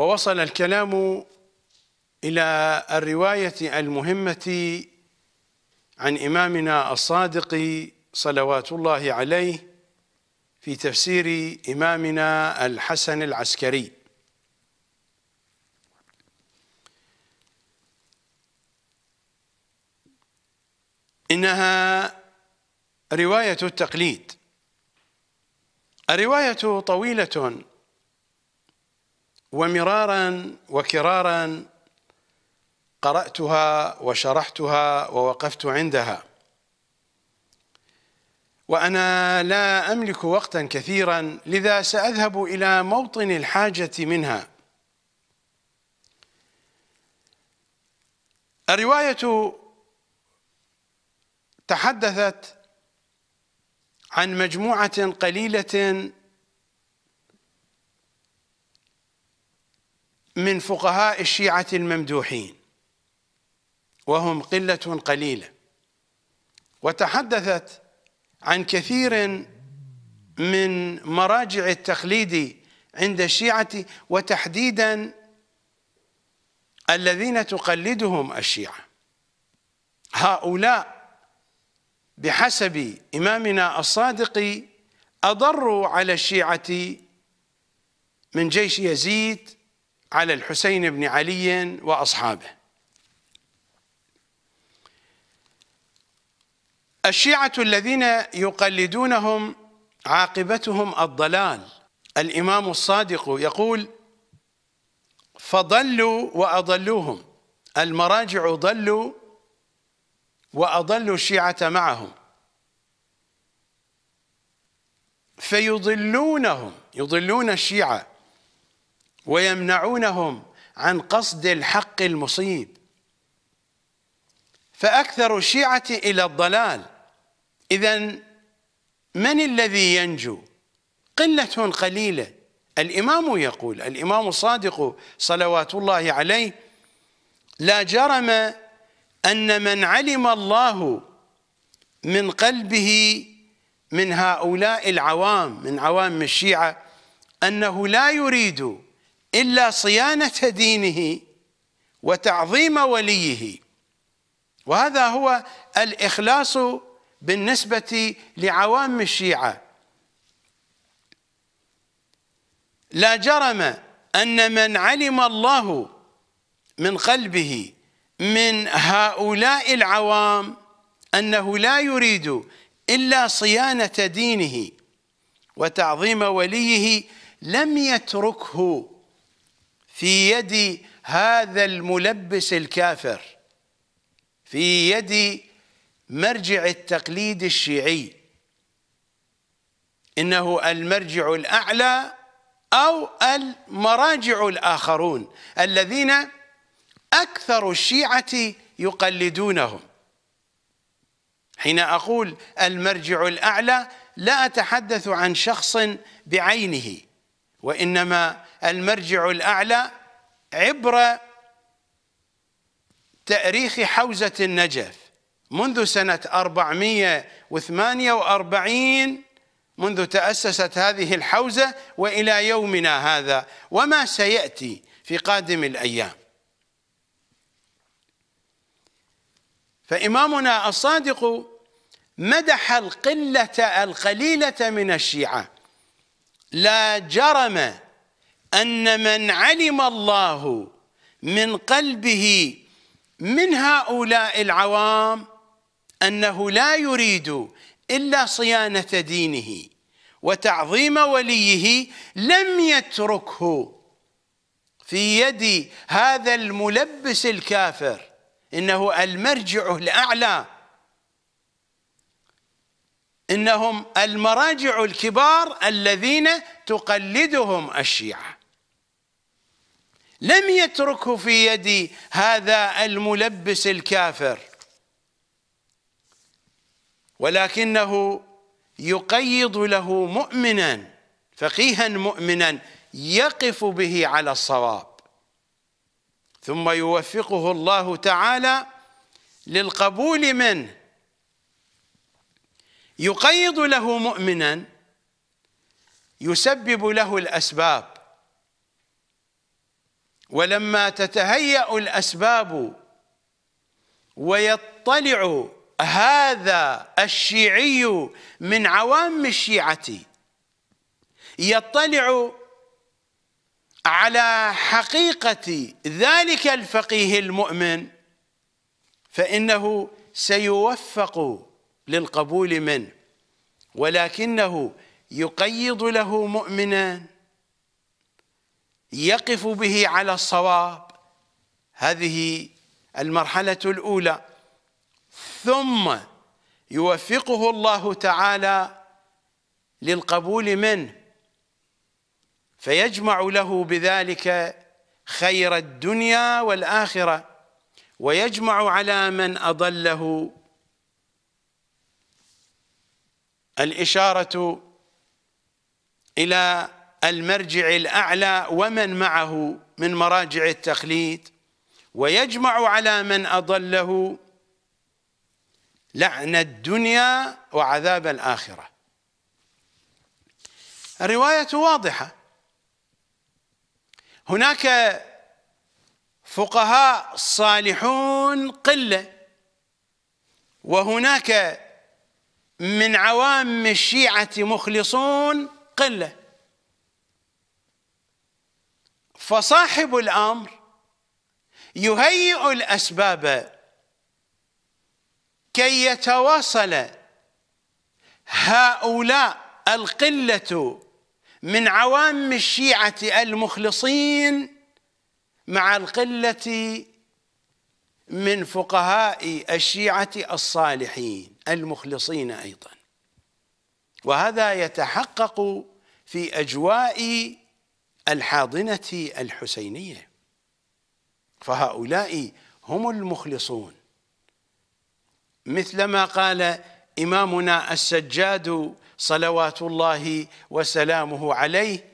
ووصل الكلام إلى الرواية المهمة عن إمامنا الصادق صلوات الله عليه في تفسير إمامنا الحسن العسكري إنها رواية التقليد الرواية طويلة ومرارا وكرارا قراتها وشرحتها ووقفت عندها وانا لا املك وقتا كثيرا لذا ساذهب الى موطن الحاجه منها الروايه تحدثت عن مجموعه قليله من فقهاء الشيعة الممدوحين وهم قلة قليلة وتحدثت عن كثير من مراجع التقليد عند الشيعة وتحديدا الذين تقلدهم الشيعة هؤلاء بحسب إمامنا الصادق أضروا على الشيعة من جيش يزيد على الحسين بن علي واصحابه الشيعة الذين يقلدونهم عاقبتهم الضلال الإمام الصادق يقول فضلوا وأضلوهم المراجع ضلوا وأضلوا الشيعة معهم فيضلونهم يضلون الشيعة ويمنعونهم عن قصد الحق المصيب فأكثر الشيعة إلى الضلال إذا من الذي ينجو قلة قليلة الإمام يقول الإمام الصادق صلوات الله عليه لا جرم أن من علم الله من قلبه من هؤلاء العوام من عوام الشيعة أنه لا يريد إلا صيانة دينه وتعظيم وليه وهذا هو الإخلاص بالنسبة لعوام الشيعة لا جرم أن من علم الله من قلبه من هؤلاء العوام أنه لا يريد إلا صيانة دينه وتعظيم وليه لم يتركه في يد هذا الملبس الكافر في يد مرجع التقليد الشيعي إنه المرجع الأعلى أو المراجع الآخرون الذين أكثر الشيعة يقلدونهم حين أقول المرجع الأعلى لا أتحدث عن شخص بعينه وإنما المرجع الأعلى عبر تأريخ حوزة النجف منذ سنة 448 منذ تأسست هذه الحوزة وإلى يومنا هذا وما سيأتي في قادم الأيام فإمامنا الصادق مدح القلة القليلة من الشيعة لا جرم أن من علم الله من قلبه من هؤلاء العوام أنه لا يريد إلا صيانة دينه وتعظيم وليه لم يتركه في يد هذا الملبس الكافر إنه المرجع الأعلى إنهم المراجع الكبار الذين تقلدهم الشيعة لم يتركه في يد هذا الملبس الكافر ولكنه يقيض له مؤمنا فقيها مؤمنا يقف به على الصواب ثم يوفقه الله تعالى للقبول منه يقيض له مؤمنا يسبب له الأسباب ولما تتهيأ الأسباب ويطلع هذا الشيعي من عوام الشيعة يطلع على حقيقة ذلك الفقيه المؤمن فإنه سيوفق للقبول منه ولكنه يقيض له مؤمنا يقف به على الصواب هذه المرحلة الأولى ثم يوفقه الله تعالى للقبول منه فيجمع له بذلك خير الدنيا والآخرة ويجمع على من أضله الإشارة إلى المرجع الأعلى ومن معه من مراجع التخليد ويجمع على من أضله لعن الدنيا وعذاب الآخرة الرواية واضحة هناك فقهاء صالحون قلة وهناك من عوام الشيعة مخلصون قله فصاحب الامر يهيئ الاسباب كي يتواصل هؤلاء القله من عوام الشيعه المخلصين مع القله من فقهاء الشيعه الصالحين المخلصين ايضا وهذا يتحقق في اجواء الحاضنة الحسينية فهؤلاء هم المخلصون مثلما قال إمامنا السجاد صلوات الله وسلامه عليه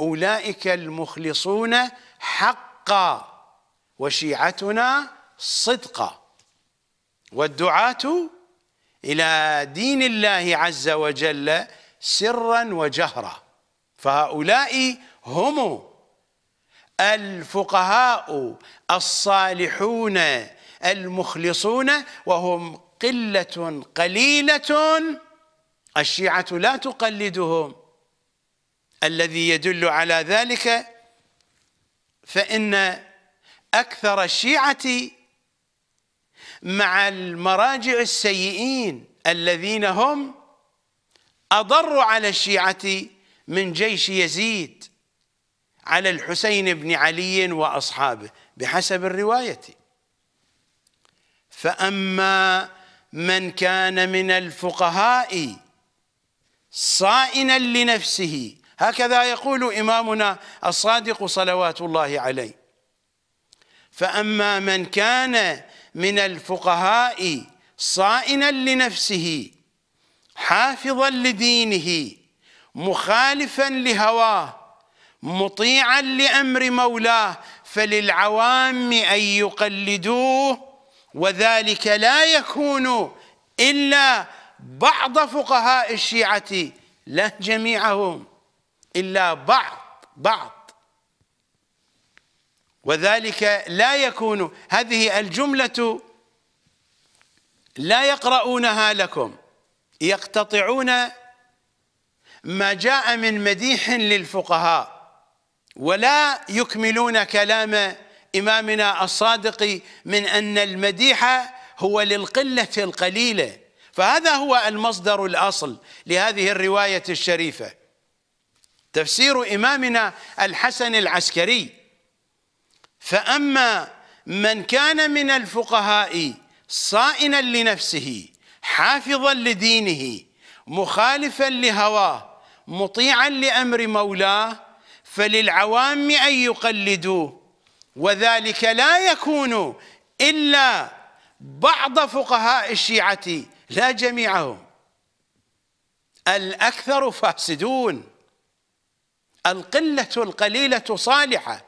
أولئك المخلصون حقا وشيعتنا صدقا والدعاة إلى دين الله عز وجل سرا وجهرا فهؤلاء هم الفقهاء الصالحون المخلصون وهم قلة قليلة الشيعة لا تقلدهم الذي يدل على ذلك فإن أكثر الشيعة مع المراجع السيئين الذين هم أضر على الشيعة من جيش يزيد على الحسين بن علي واصحابه بحسب الروايه فاما من كان من الفقهاء صائنا لنفسه هكذا يقول امامنا الصادق صلوات الله عليه فاما من كان من الفقهاء صائنا لنفسه حافظا لدينه مخالفا لهواه مطيعا لامر مولاه فللعوام ان يقلدوه وذلك لا يكون الا بعض فقهاء الشيعه لا جميعهم الا بعض بعض وذلك لا يكون هذه الجمله لا يقرؤونها لكم يقتطعون ما جاء من مديح للفقهاء ولا يكملون كلام إمامنا الصادق من أن المديح هو للقلة القليلة فهذا هو المصدر الأصل لهذه الرواية الشريفة تفسير إمامنا الحسن العسكري فأما من كان من الفقهاء صائنا لنفسه حافظا لدينه مخالفا لهواه مطيعا لامر مولاه فللعوام ان يقلدوه وذلك لا يكون الا بعض فقهاء الشيعه لا جميعهم الاكثر فاسدون القله القليله صالحه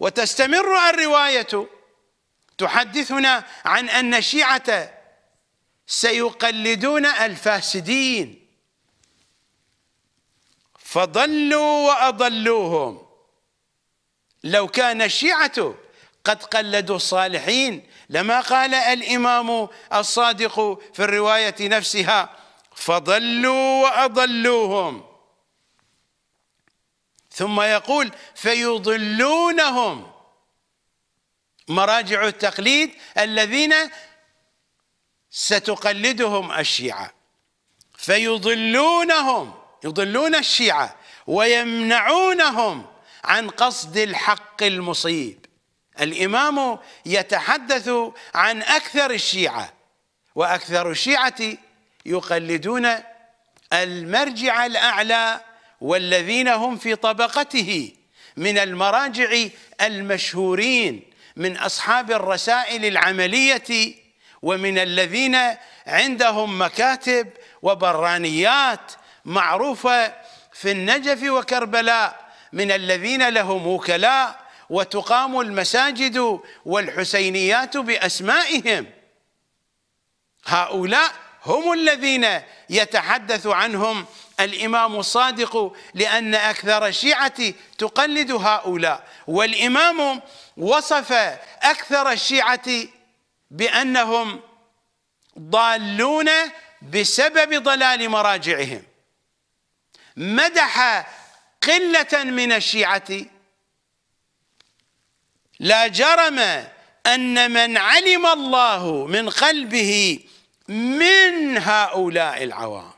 وتستمر الروايه تحدثنا عن ان الشيعه سيقلدون الفاسدين فضلوا وأضلوهم لو كان الشيعة قد قلدوا الصالحين لما قال الإمام الصادق في الرواية نفسها فضلوا وأضلوهم ثم يقول فيضلونهم مراجع التقليد الذين ستقلدهم الشيعة فيضلونهم يضلون الشيعة ويمنعونهم عن قصد الحق المصيب الإمام يتحدث عن أكثر الشيعة وأكثر الشيعة يقلدون المرجع الأعلى والذين هم في طبقته من المراجع المشهورين من أصحاب الرسائل العملية ومن الذين عندهم مكاتب وبرانيات معروفة في النجف وكربلاء من الذين لهم وكلاء وتقام المساجد والحسينيات بأسمائهم هؤلاء هم الذين يتحدث عنهم الإمام الصادق لأن أكثر الشيعة تقلد هؤلاء والإمام وصف أكثر الشيعة بأنهم ضالون بسبب ضلال مراجعهم مدح قلة من الشيعة لا جرم أن من علم الله من قلبه من هؤلاء العوام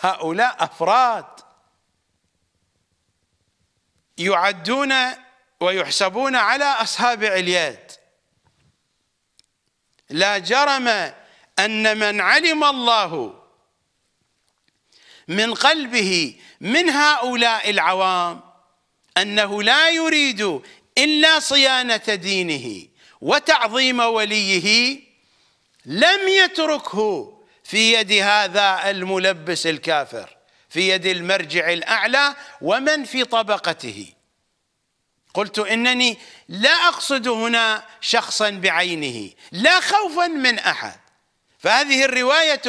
هؤلاء أفراد يعدون ويحسبون على أصحاب عليات لا جرم أن من علم الله من قلبه من هؤلاء العوام انه لا يريد الا صيانه دينه وتعظيم وليه لم يتركه في يد هذا الملبس الكافر في يد المرجع الاعلى ومن في طبقته قلت انني لا اقصد هنا شخصا بعينه لا خوفا من احد فهذه الروايه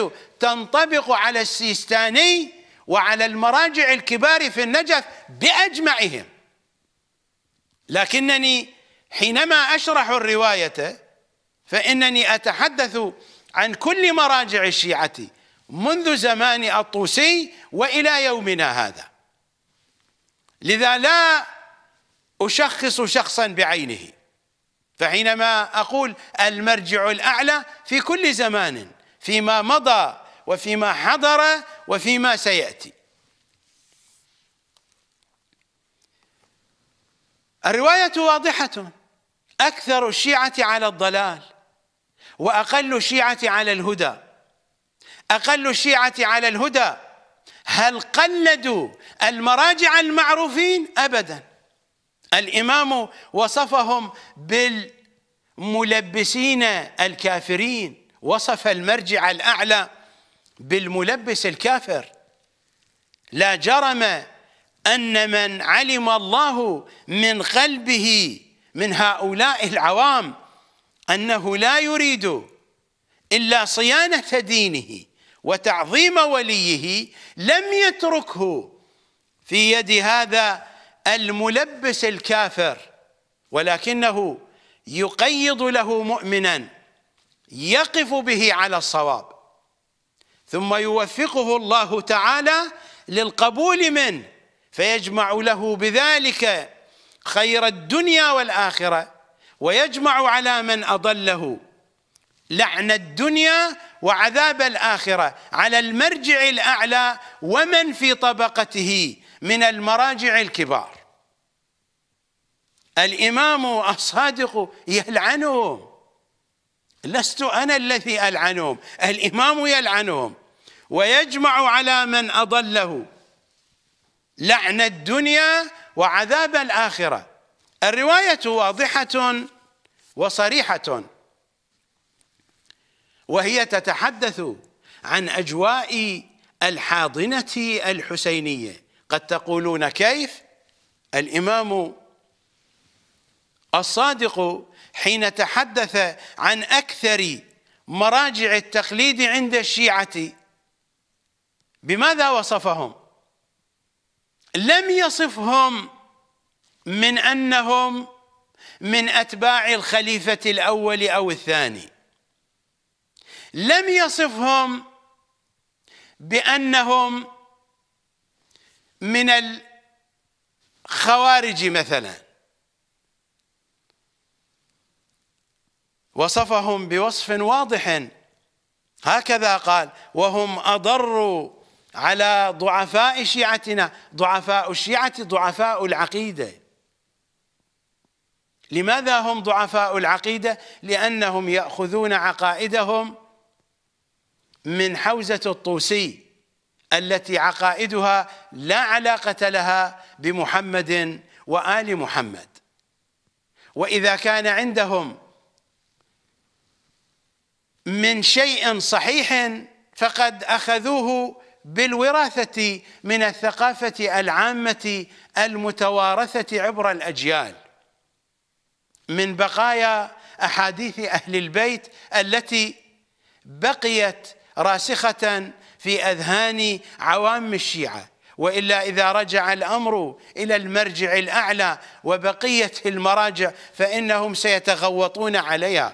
تنطبق على السيستاني وعلى المراجع الكبار في النجف باجمعهم لكنني حينما اشرح الروايه فانني اتحدث عن كل مراجع الشيعه منذ زمان الطوسي والى يومنا هذا لذا لا اشخص شخصا بعينه فحينما اقول المرجع الاعلى في كل زمان فيما مضى وفيما حضر وفيما سيأتي الرواية واضحة أكثر الشيعة على الضلال وأقل الشيعة على الهدى أقل الشيعة على الهدى هل قلدوا المراجع المعروفين أبدا الإمام وصفهم بالملبسين الكافرين وصف المرجع الأعلى بالملبس الكافر لا جرم أن من علم الله من قلبه من هؤلاء العوام أنه لا يريد إلا صيانة دينه وتعظيم وليه لم يتركه في يد هذا الملبس الكافر ولكنه يقيض له مؤمنا يقف به على الصواب ثم يوفقه الله تعالى للقبول منه فيجمع له بذلك خير الدنيا والآخرة ويجمع على من أضله لعن الدنيا وعذاب الآخرة على المرجع الأعلى ومن في طبقته من المراجع الكبار الإمام الصادق يلعنهم لست انا الذي العنهم الامام يلعنهم ويجمع على من اضله لعن الدنيا وعذاب الاخره الروايه واضحه وصريحه وهي تتحدث عن اجواء الحاضنه الحسينيه قد تقولون كيف الامام الصادق حين تحدث عن أكثر مراجع التقليد عند الشيعة بماذا وصفهم لم يصفهم من أنهم من أتباع الخليفة الأول أو الثاني لم يصفهم بأنهم من الخوارج مثلا وصفهم بوصف واضح هكذا قال وهم أضروا على ضعفاء شيعتنا ضعفاء الشيعة ضعفاء العقيدة لماذا هم ضعفاء العقيدة لأنهم يأخذون عقائدهم من حوزة الطوسي التي عقائدها لا علاقة لها بمحمد وآل محمد وإذا كان عندهم من شيء صحيح فقد اخذوه بالوراثه من الثقافه العامه المتوارثه عبر الاجيال من بقايا احاديث اهل البيت التي بقيت راسخه في اذهان عوام الشيعه والا اذا رجع الامر الى المرجع الاعلى وبقيه المراجع فانهم سيتغوطون عليها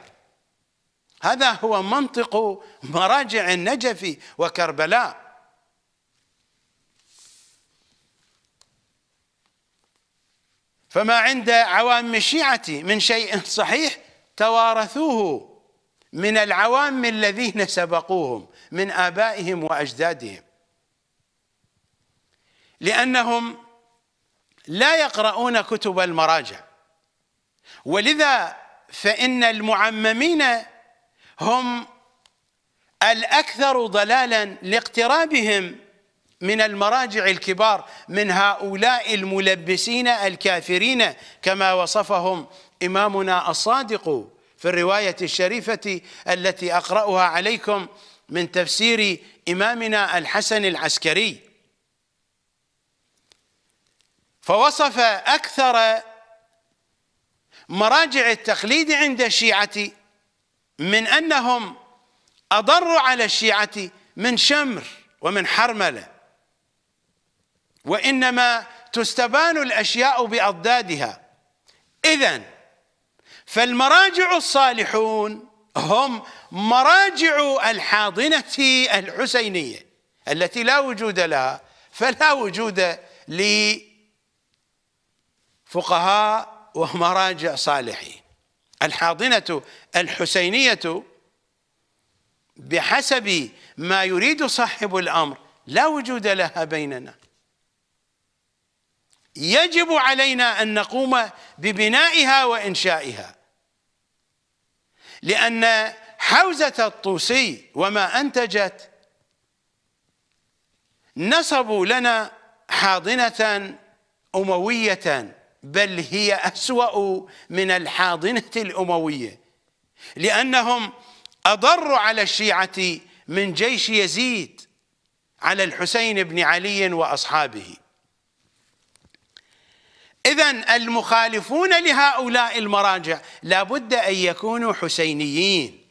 هذا هو منطق مراجع النجف وكربلاء فما عند عوام الشيعة من شيء صحيح توارثوه من العوام الذين سبقوهم من آبائهم وأجدادهم لأنهم لا يقرؤون كتب المراجع ولذا فإن المعممين هم الأكثر ضلالا لاقترابهم من المراجع الكبار من هؤلاء الملبسين الكافرين كما وصفهم إمامنا الصادق في الرواية الشريفة التي أقرأها عليكم من تفسير إمامنا الحسن العسكري فوصف أكثر مراجع التقليد عند الشيعة من أنهم أضروا على الشيعة من شمر ومن حرملة وإنما تستبان الأشياء بأضدادها إذا فالمراجع الصالحون هم مراجع الحاضنة الحسينية التي لا وجود لها فلا وجود لفقهاء ومراجع صالحين الحاضنة الحسينية بحسب ما يريد صاحب الأمر لا وجود لها بيننا يجب علينا أن نقوم ببنائها وإنشائها لأن حوزة الطوسي وما أنتجت نصبوا لنا حاضنة أموية بل هي أسوأ من الحاضنة الأموية لأنهم أضروا على الشيعة من جيش يزيد على الحسين بن علي وأصحابه إذا المخالفون لهؤلاء المراجع لابد أن يكونوا حسينيين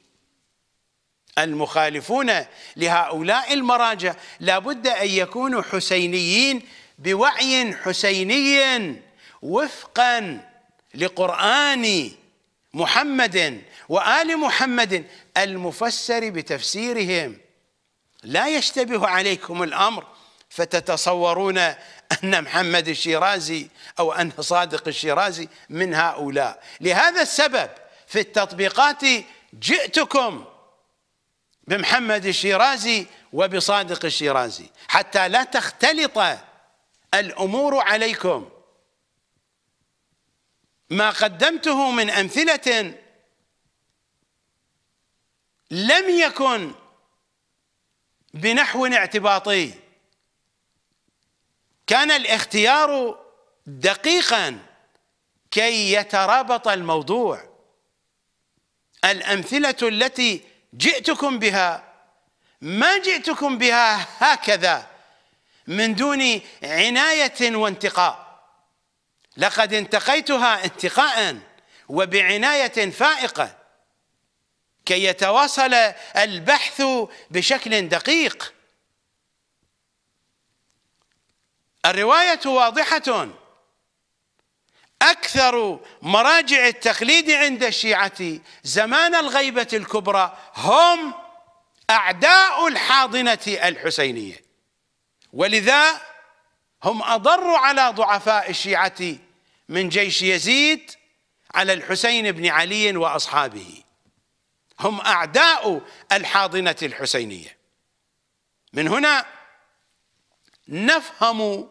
المخالفون لهؤلاء المراجع لابد أن يكونوا حسينيين بوعي حسيني وفقا لقرآن محمد وآل محمد المفسر بتفسيرهم لا يشتبه عليكم الأمر فتتصورون أن محمد الشيرازي أو أن صادق الشيرازي من هؤلاء لهذا السبب في التطبيقات جئتكم بمحمد الشيرازي وبصادق الشيرازي حتى لا تختلط الأمور عليكم ما قدمته من امثله لم يكن بنحو اعتباطي كان الاختيار دقيقا كي يترابط الموضوع الامثله التي جئتكم بها ما جئتكم بها هكذا من دون عنايه وانتقاء لقد انتقيتها انتقاء وبعناية فائقة كي يتواصل البحث بشكل دقيق الرواية واضحة أكثر مراجع التقليد عند الشيعة زمان الغيبة الكبرى هم أعداء الحاضنة الحسينية ولذا هم أضروا على ضعفاء الشيعة من جيش يزيد على الحسين بن علي واصحابه هم اعداء الحاضنه الحسينيه من هنا نفهم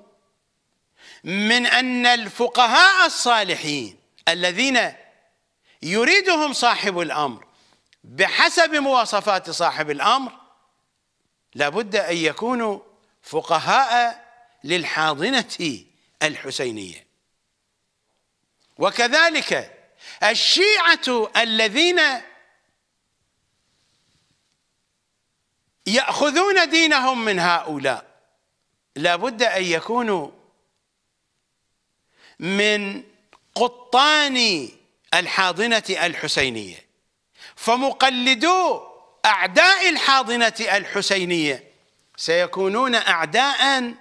من ان الفقهاء الصالحين الذين يريدهم صاحب الامر بحسب مواصفات صاحب الامر لابد ان يكونوا فقهاء للحاضنه الحسينيه وكذلك الشيعة الذين يأخذون دينهم من هؤلاء لابد أن يكونوا من قطان الحاضنة الحسينية فمقلدو أعداء الحاضنة الحسينية سيكونون أعداء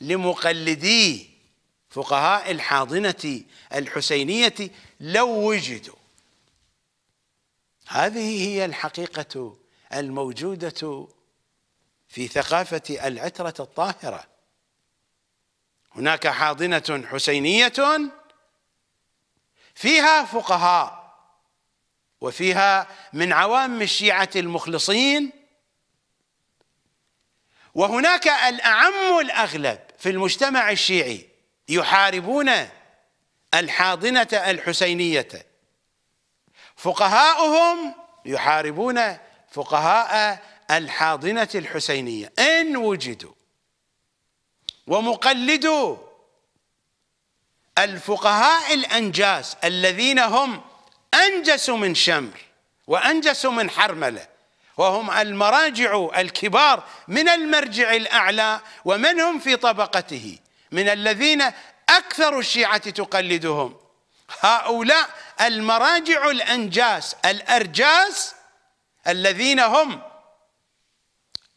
لمقلدي فقهاء الحاضنة الحسينية لو وجدوا هذه هي الحقيقة الموجودة في ثقافة العترة الطاهرة هناك حاضنة حسينية فيها فقهاء وفيها من عوام الشيعة المخلصين وهناك الأعم الأغلب في المجتمع الشيعي يحاربون الحاضنة الحسينية فقهاؤهم يحاربون فقهاء الحاضنة الحسينية إن وجدوا ومقلدوا الفقهاء الأنجاس الذين هم أنجسوا من شمر وأنجسوا من حرملة وهم المراجع الكبار من المرجع الأعلى ومن هم في طبقته من الذين أكثر الشيعة تقلدهم هؤلاء المراجع الأنجاس الأرجاس الذين هم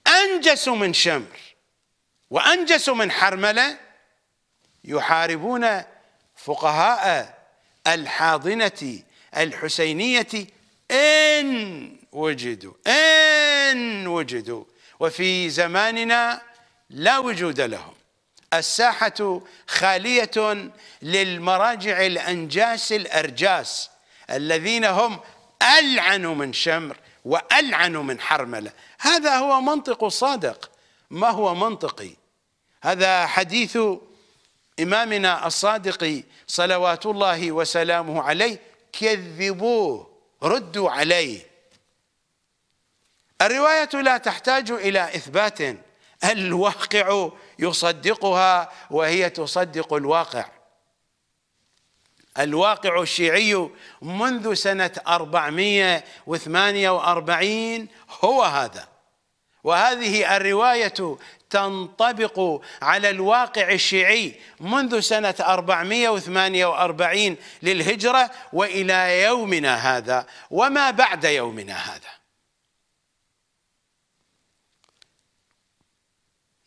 أنجس من شمر وأنجس من حرملة يحاربون فقهاء الحاضنة الحسينية إن وجدوا إن وجدوا وفي زماننا لا وجود لهم الساحة خالية للمراجع الأنجاس الأرجاس الذين هم ألعن من شمر وألعن من حرملة هذا هو منطق صادق ما هو منطقي هذا حديث إمامنا الصادق صلوات الله وسلامه عليه كذبوه ردوا عليه الرواية لا تحتاج إلى إثبات الواقع يصدقها وهي تصدق الواقع الواقع الشيعي منذ سنة 448 هو هذا وهذه الرواية تنطبق على الواقع الشيعي منذ سنة 448 للهجرة وإلى يومنا هذا وما بعد يومنا هذا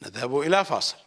نذهب إلى فاصل